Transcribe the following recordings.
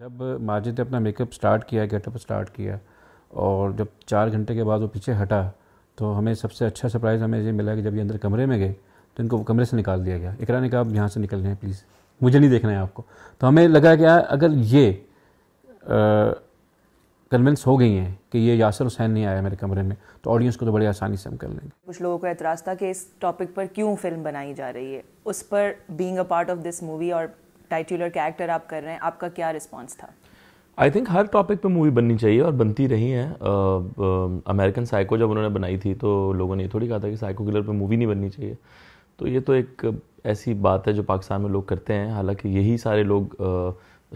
जब माजिद ने अपना मेकअप स्टार्ट किया गेटअप स्टार्ट किया और जब चार घंटे के बाद वो पीछे हटा तो हमें सबसे अच्छा सरप्राइज़ हमें ये मिला कि जब ये अंदर कमरे में गए तो इनको कमरे से निकाल दिया गया इकरा ने कहा आप यहाँ से निकल हैं प्लीज़ मुझे नहीं देखना है आपको तो हमें लगा कि अगर ये कन्विंस हो गई हैं कि ये यासर हुसैन नहीं आया मेरे कमरे में तो ऑडियंस को तो बड़ी आसानी से हम कर लेंगे कुछ लोगों को एतराज़ था कि इस टॉपिक पर क्यों फिल्म बनाई जा रही है उस पर being a part of this movie और टाइटुलर कैरेक्टर आप कर रहे हैं आपका क्या रिस्पॉन्स था आई थिंक हर टॉपिक पे मूवी बननी चाहिए और बनती रही हैं अमेरिकन साइको जब उन्होंने बनाई थी तो लोगों ने ये थोड़ी कहा था कि साइको किलर पे मूवी नहीं बननी चाहिए तो ये तो एक ऐसी बात है जो पाकिस्तान में लोग करते हैं हालांकि यही सारे लोग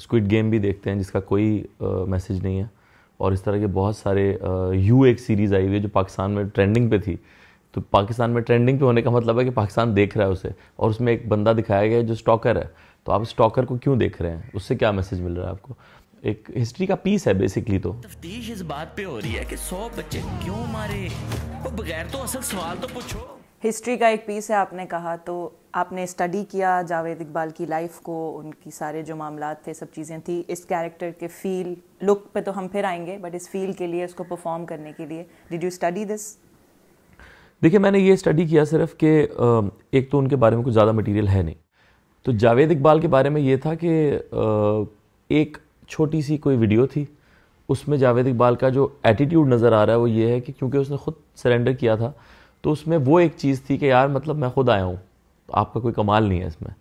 स्क्विड गेम भी देखते हैं जिसका कोई मैसेज नहीं है और इस तरह के बहुत सारे यू एक सीरीज़ आई हुई है जो पाकिस्तान में ट्रेंडिंग पे थी तो पाकिस्तान में ट्रेंडिंग पे होने का मतलब है कि पाकिस्तान देख रहा है उसे और उसमें एक बंदा दिखाया गया है जो स्टॉकर है तो आप स्टॉकर को क्यों देख रहे हैं उससे क्या मैसेज मिल रहा है आपको एक हिस्ट्री का पीस है बेसिकली तो तफ्तीश इस बात पे हो रही है कि सौ बच्चे क्यों मारे तो बगैर तो असल सवाल तो पूछो हिस्ट्री का एक पीस है आपने कहा तो आपने स्टडी किया जावेद इकबाल की लाइफ को उनकी सारे जो मामला थे सब चीज़ें थी इस कैरेक्टर के फील लुक पे तो हम फिर आएंगे बट इस फील के लिए उसको परफॉर्म करने के लिए डिड यू स्टडी दिस देखिए मैंने ये स्टडी किया सिर्फ कि एक तो उनके बारे में कुछ ज़्यादा मटेरियल है नहीं तो जावेद इकबाल के बारे में ये था कि एक छोटी सी कोई वीडियो थी उसमें जावेद इकबाल का जो एटीट्यूड नज़र आ रहा है वो ये है कि क्योंकि उसने ख़ुद सरेंडर किया था तो उसमें वो एक चीज़ थी कि यार मतलब मैं खुद आया हूँ तो आपका कोई कमाल नहीं है इसमें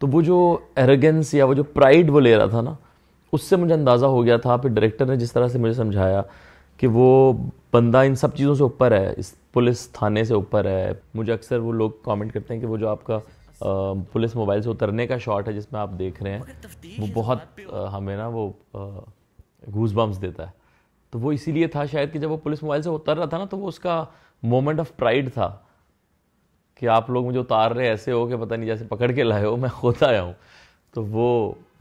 तो वो जो एरोगेंस या वो जो प्राइड वो ले रहा था ना उससे मुझे अंदाज़ा हो गया था फिर डायरेक्टर ने जिस तरह से मुझे समझाया कि वो बंदा इन सब चीज़ों से ऊपर है इस पुलिस थाने से ऊपर है मुझे अक्सर वो लोग कमेंट करते हैं कि वो जो आपका पुलिस मोबाइल से उतरने का शॉट है जिसमें आप देख रहे हैं वो बहुत हमें ना वो घूस बम्स देता है तो वो इसीलिए था शायद कि जब वो पुलिस मोबाइल से उतर रहा था ना तो वो उसका मोमेंट ऑफ प्राइड था कि आप लोग मुझे उतार रहे ऐसे हो कि पता नहीं जैसे पकड़ के लाए हो मैं खुद आया हूँ तो वो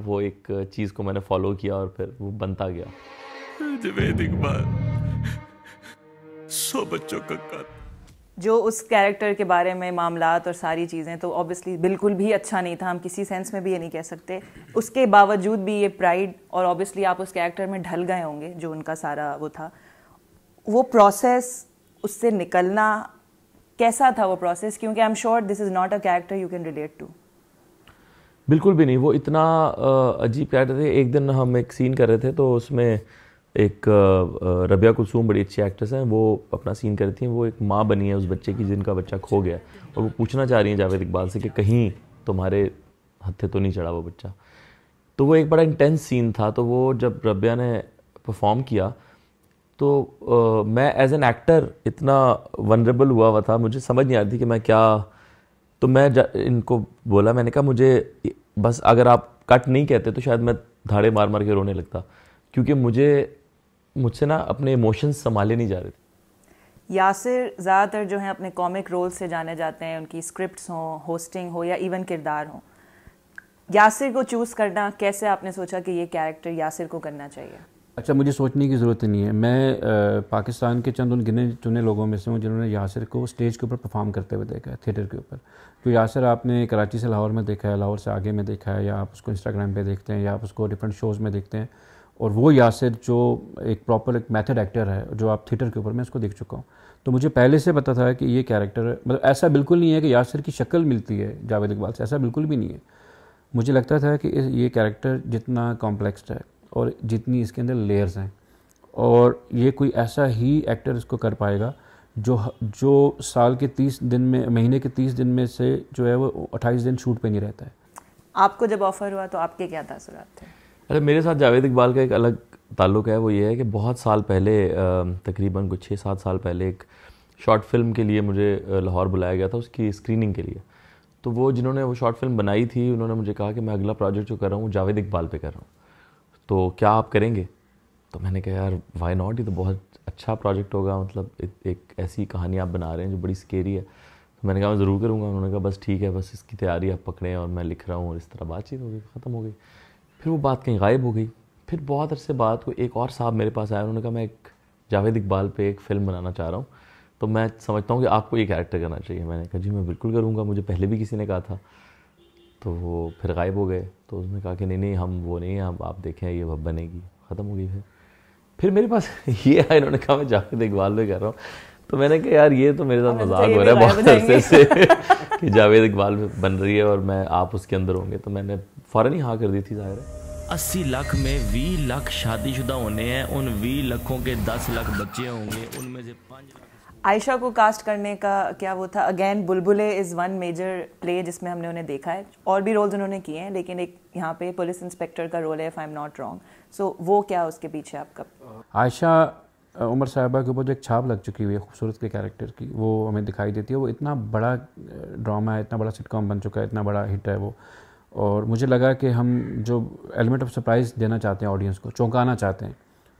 वो एक चीज़ को मैंने फॉलो किया और फिर वो बनता गया सौ बच्चों का जो उस कैरेक्टर के बारे में मामलात और सारी चीज़ें तो ऑब्वियसली बिल्कुल भी अच्छा नहीं था हम किसी सेंस में भी ये नहीं कह सकते उसके बावजूद भी ये प्राइड और ऑब्वियसली आप उस कैरेक्टर में ढल गए होंगे जो उनका सारा वो था वो प्रोसेस उससे निकलना कैसा था वो प्रोसेस क्योंकि I am sure this is not a character you can relate to बिल्कुल भी नहीं वो इतना अजीब कैरेक्टर थे एक दिन हम एक सीन कर रहे थे तो उसमें एक रबिया कुलसूम बड़ी अच्छी एक्ट्रेस हैं वो अपना सीन करती हैं वो एक माँ बनी है उस बच्चे की जिनका बच्चा खो गया और वो पूछना चाह रही हैं जावेद इकबाल से कि कहीं तुम्हारे हत्थे तो नहीं चढ़ा वो बच्चा तो वो एक बड़ा इंटेंस सीन था तो वो जब रबिया ने परफॉर्म किया तो आ, मैं एज एन एक्टर इतना वनरेबल हुआ हुआ था मुझे समझ नहीं आ रही थी कि मैं क्या तो मैं इनको बोला मैंने कहा मुझे बस अगर आप कट नहीं कहते तो शायद मैं धाड़े मार मार के रोने लगता क्योंकि मुझे मुझसे ना अपने इमोशंस संभाले नहीं जा रहे थे यासिर ज़्यादातर जो हैं अपने कॉमिक रोल से जाने जाते हैं उनकी स्क्रिप्ट्स हों होस्टिंग हो या इवन किरदार हों यासिर को चूज़ करना कैसे आपने सोचा कि ये कैरेक्टर यासिर को करना चाहिए अच्छा मुझे सोचने की ज़रूरत नहीं है मैं आ, पाकिस्तान के चंद उन गिने चुने लोगों में से हूँ जिन्होंने यासिर को स्टेज के ऊपर परफॉर्म करते हुए देखा है थिएटर के ऊपर तो यासिर आपने कराची से लाहौर में देखा है लाहौर से आगे में देखा है या आप उसको इंस्टाग्राम पे देखते हैं या आप उसको डिफरेंट शोज़ में देखते हैं और वो यासिर जो एक प्रॉपर एक मैथड एक्टर है जो आप थिएटर के ऊपर मैं उसको देख चुका हूँ तो मुझे पहले से पता था कि ये कैरेक्टर मतलब ऐसा बिल्कुल नहीं है कि यासिर की शक्ल मिलती है जावेद इकबाल से ऐसा बिल्कुल भी नहीं है मुझे लगता था कि ये कैरेक्टर जितना कॉम्प्लेक्स है और जितनी इसके अंदर लेयर्स हैं और ये कोई ऐसा ही एक्टर इसको कर पाएगा जो जो साल के तीस दिन में महीने के तीस दिन में से जो है वो अट्ठाईस दिन शूट पे नहीं रहता है आपको जब ऑफ़र हुआ तो आपके क्या तासरात थे अरे मेरे साथ जावेद इकबाल का एक अलग ताल्लुक है वो ये है कि बहुत साल पहले तकरीबन कुछ छः सात साल पहले एक शॉर्ट फिल्म के लिए मुझे लाहौर बुलाया गया था उसकी स्क्रीनिंग के लिए तो वो जिन्होंने वो शॉर्ट फिल्म बनाई थी उन्होंने मुझे कहा कि मैं अगला प्रोजेक्ट जो कर रहा हूँ जावेद इकबाल पे कर रहा हूँ तो क्या आप करेंगे तो मैंने कहा यार वाई नॉट ये तो बहुत अच्छा प्रोजेक्ट होगा मतलब एक ऐसी कहानी आप बना रहे हैं जो बड़ी स्केरी है तो मैंने कहा मैं ज़रूर करूँगा उन्होंने कहा बस ठीक है बस इसकी तैयारी आप पकड़ें और मैं लिख रहा हूँ और इस तरह बातचीत हो गई ख़त्म हो गई फिर वो बात कहीं गायब हो गई फिर बहुत अरसे बाद को एक और साहब मेरे पास आया उन्होंने कहा मैं एक जावेद इकबाल पे एक फ़िल्म बनाना चाह रहा हूँ तो मैं समझता हूँ कि आपको ये कैरेक्टर करना चाहिए मैंने कहा जी मैं बिल्कुल करूँगा मुझे पहले भी किसी ने कहा था तो वो फिर गायब हो गए तो उसने कहा कि नहीं नहीं हम वो नहीं हम आप देखें ये वह बनेगी ख़त्म हो गई फिर फिर मेरे पास ये आया इन्होंने कहा मैं जावेद इकबाल पे कर रहा हूँ तो मैंने कहा यार ये तो मेरे साथ तो मजाक हो रहा है बहुत अरसे से कि जावेद इकबाल बन रही है और मैं आप उसके अंदर होंगे तो मैंने फ़ौरन ही हाँ कर दी थी ज़ाहिर है अस्सी लाख में वी लाख शादीशुदा होने हैं उन वी लाखों के दस लाख बच्चे होंगे उनमें से पाँच आयशा को कास्ट करने का क्या वो था अगेन बुलबुले इज़ वन मेजर प्ले जिसमें हमने उन्हें देखा है और भी रोल्स उन्होंने किए हैं लेकिन एक यहाँ पे पुलिस इंस्पेक्टर का रोल है if I am not wrong so वो क्या उसके पीछे आपका आयशा उमर साहबा के ऊपर जो एक छाप लग चुकी हुई है खूबसूरत के कैरेक्टर की वो हमें दिखाई देती है वो इतना बड़ा ड्रामा है इतना बड़ा सिटकॉम बन चुका है इतना बड़ा हिट है वो और मुझे लगा कि हम जो एलिमेंट ऑफ सरप्राइज़ देना चाहते हैं ऑडियंस को चौंकाना चाहते हैं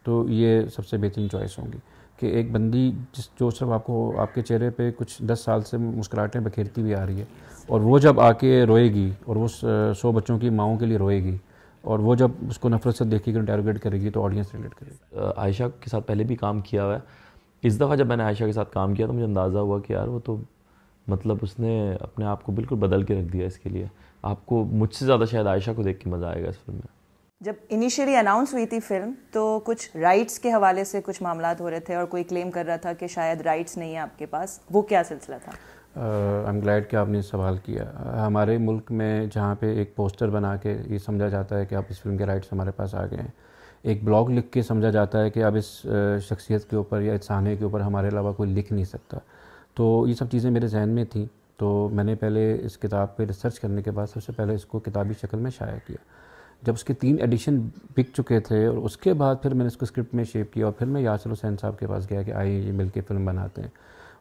तो ये सबसे बेहतरीन चॉइस होंगी कि एक बंदी जिस जो सिर्फ आपको आपके चेहरे पे कुछ दस साल से मुस्कुराहटें बखेरती हुई आ रही है और वो जब आके रोएगी और वो सौ बच्चों की माओ के लिए रोएगी और वो जब उसको नफरत से देखेगी इंटेरोगेट करेगी तो ऑडियंस रिलेट करेगी uh, आयशा के साथ पहले भी काम किया हुआ है इस दफ़ा जब मैंने आयशा के साथ काम किया तो मुझे अंदाज़ा हुआ कि यार वो तो मतलब उसने अपने आप को बिल्कुल बदल के रख दिया इसके लिए आपको मुझसे ज़्यादा शायद आयशा को देख के मज़ा आएगा इस फिल्म में जब इनिशियली अनाउंस हुई थी फिल्म तो कुछ राइट्स के हवाले से कुछ मामला हो रहे थे और कोई क्लेम कर रहा था कि शायद राइट्स नहीं है आपके पास वो क्या सिलसिला था आई एम ग्लैड कि आपने सवाल किया हमारे मुल्क में जहाँ पे एक पोस्टर बना के ये समझा जाता है कि आप इस फिल्म के राइट्स हमारे पास आ गए हैं एक ब्लॉग लिख के समझा जाता है कि अब इस शख्सियत के ऊपर या इस के ऊपर हमारे अलावा कोई लिख नहीं सकता तो ये सब चीज़ें मेरे जहन में थी तो मैंने पहले इस किताब पर रिसर्च करने के बाद सबसे पहले इसको किताबी शक्ल में शाया किया जब उसके तीन एडिशन बिक चुके थे और उसके बाद फिर मैंने इसको स्क्रिप्ट में शेप किया और फिर मैं यासर हुसैन साहब के पास गया कि आइए ये मिल फिल्म बनाते हैं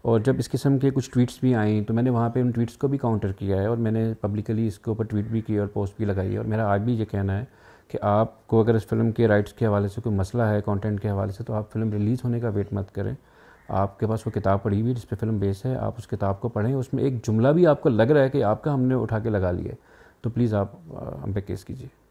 और जब इस किस्म के कुछ ट्वीट्स भी आई तो मैंने वहाँ पे उन ट्वीट्स को भी काउंटर किया है और मैंने पब्लिकली इसके ऊपर ट्वीट भी की और पोस्ट भी लगाई है और मेरा आज भी ये कहना है कि आपको अगर इस फिल्म के राइट्स के हवाले से कोई मसला है कंटेंट के हवाले से तो आप फिल्म रिलीज़ होने का वेट मत करें आपके पास वो किताब पढ़ी हुई जिस पर फिल्म बेस है आप उस किताब को पढ़ें उसमें एक जुमला भी आपको लग रहा है कि आपका हमने उठा के लगा लिया तो प्लीज़ आप हम पे केस कीजिए